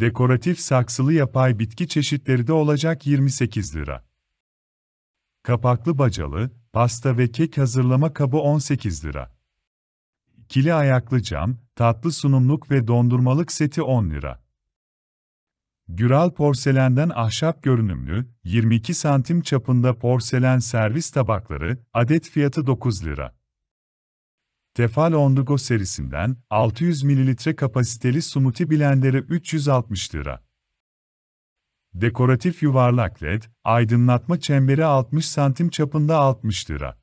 Dekoratif saksılı yapay bitki çeşitleri de olacak 28 lira. Kapaklı bacalı, pasta ve kek hazırlama kabı 18 lira. Kili ayaklı cam, tatlı sunumluk ve dondurmalık seti 10 lira. Güral porselenden ahşap görünümlü, 22 santim çapında porselen servis tabakları, adet fiyatı 9 lira. Tefal On serisinden 600 ml kapasiteli smoothie blenderı 360 lira. Dekoratif yuvarlak led, aydınlatma çemberi 60 santim çapında 60 lira.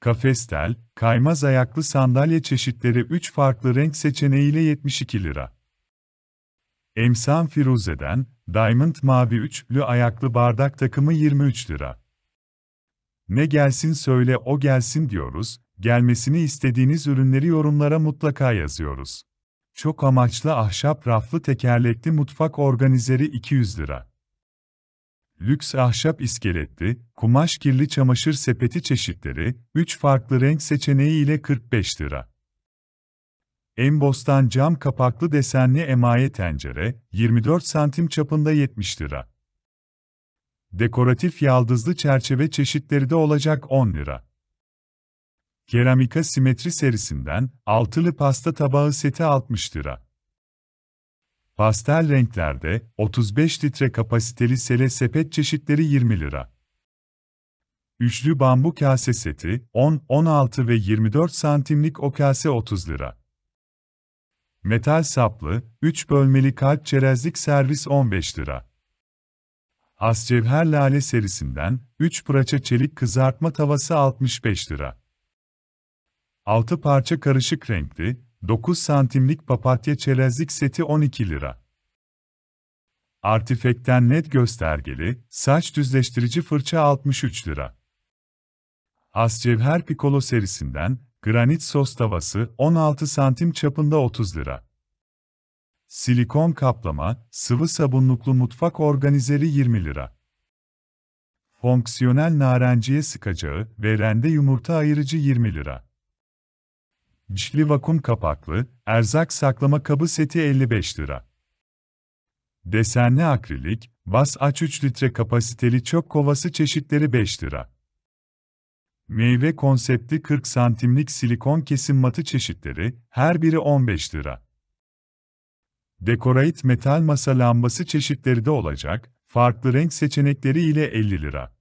Kafestel, kaymaz ayaklı sandalye çeşitleri 3 farklı renk seçeneğiyle 72 lira. Emsan Firuze'den, Diamond Mavi üçlü ayaklı bardak takımı 23 lira. Ne gelsin söyle o gelsin diyoruz, Gelmesini istediğiniz ürünleri yorumlara mutlaka yazıyoruz. Çok amaçlı ahşap raflı tekerlekli mutfak organizeri 200 lira. Lüks ahşap iskeletli, kumaş kirli çamaşır sepeti çeşitleri, 3 farklı renk seçeneği ile 45 lira. Embostan cam kapaklı desenli emaye tencere, 24 santim çapında 70 lira. Dekoratif yaldızlı çerçeve çeşitleri de olacak 10 lira. Keramika simetri serisinden altılı pasta tabağı seti 60 lira. Pastel renklerde 35 litre kapasiteli sele sepet çeşitleri 20 lira. Üçlü bambu kase seti 10, 16 ve 24 santimlik o kase 30 lira. Metal saplı, 3 bölmeli kalp çerezlik servis 15 lira. Ascevher lale serisinden 3 pıraça çelik kızartma tavası 65 lira. 6 parça karışık renkli, 9 santimlik papatya çerezlik seti 12 lira. Artifekten net göstergeli, saç düzleştirici fırça 63 lira. Ascevher Piccolo serisinden, granit sos tavası 16 santim çapında 30 lira. Silikon kaplama, sıvı sabunluklu mutfak organizeri 20 lira. Fonksiyonel narenciye sıkacağı ve rende yumurta ayırıcı 20 lira. Cili vakum kapaklı, erzak saklama kabı seti 55 lira. Desenli akrilik, vas aç 3 litre kapasiteli çöp kovası çeşitleri 5 lira. Meyve konseptli 40 santimlik silikon kesim matı çeşitleri, her biri 15 lira. Dekorayit metal masa lambası çeşitleri de olacak, farklı renk seçenekleri ile 50 lira.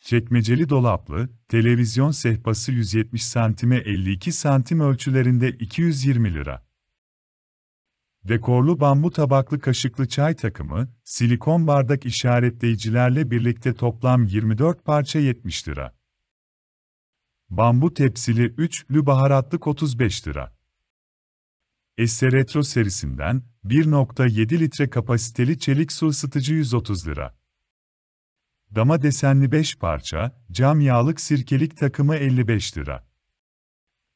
Çekmeceli dolaplı, televizyon sehpası 170 santime 52 cm ölçülerinde 220 lira. Dekorlu bambu tabaklı kaşıklı çay takımı, silikon bardak işaretleyicilerle birlikte toplam 24 parça 70 lira. Bambu tepsili üçlü baharatlık 35 lira. Esse Retro serisinden 1.7 litre kapasiteli çelik su ısıtıcı 130 lira. Dama desenli 5 parça, cam yağlık sirkelik takımı 55 lira.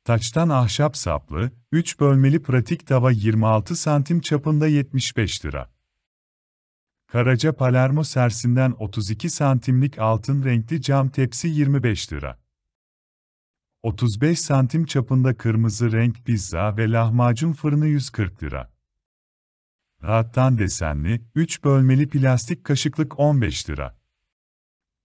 Taçtan ahşap saplı, 3 bölmeli pratik tava 26 santim çapında 75 lira. Karaca Palermo sersinden 32 santimlik altın renkli cam tepsi 25 lira. 35 santim çapında kırmızı renk pizza ve lahmacun fırını 140 lira. Rattan desenli, 3 bölmeli plastik kaşıklık 15 lira.